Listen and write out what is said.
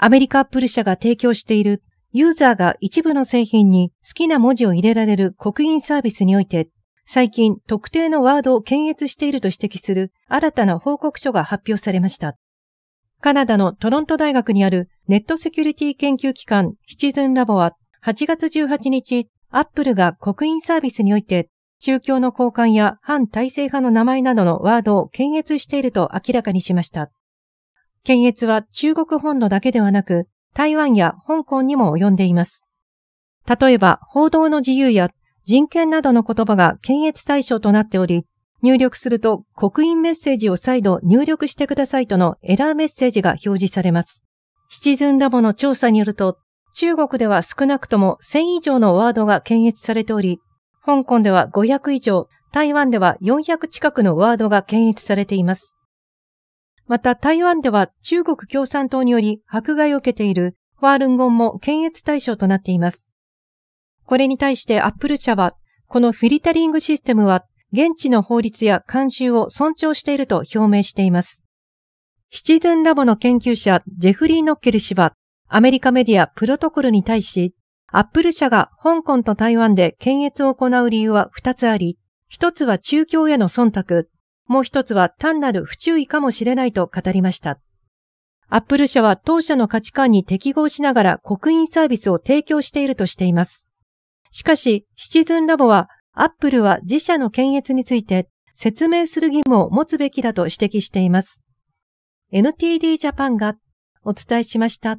アメリカアップル社が提供しているユーザーが一部の製品に好きな文字を入れられる刻印サービスにおいて、最近特定のワードを検閲していると指摘する新たな報告書が発表されました。カナダのトロント大学にあるネットセキュリティ研究機関シチズンラボは8月18日、アップルが刻印サービスにおいて中共の交換や反体制派の名前などのワードを検閲していると明らかにしました。検閲は中国本土だけではなく、台湾や香港にも及んでいます。例えば、報道の自由や人権などの言葉が検閲対象となっており、入力すると刻印メッセージを再度入力してくださいとのエラーメッセージが表示されます。シチズンラボの調査によると、中国では少なくとも1000以上のワードが検閲されており、香港では500以上、台湾では400近くのワードが検閲されています。また台湾では中国共産党により迫害を受けているファールンゴンも検閲対象となっています。これに対してアップル社は、このフィルタリングシステムは現地の法律や慣習を尊重していると表明しています。シチズンラボの研究者ジェフリー・ノッケル氏は、アメリカメディアプロトコルに対し、アップル社が香港と台湾で検閲を行う理由は2つあり、1つは中共への忖度、もう一つは単なる不注意かもしれないと語りました。アップル社は当社の価値観に適合しながら刻印サービスを提供しているとしています。しかし、シチズンラボは、アップルは自社の検閲について説明する義務を持つべきだと指摘しています。NTD ジャパンがお伝えしました。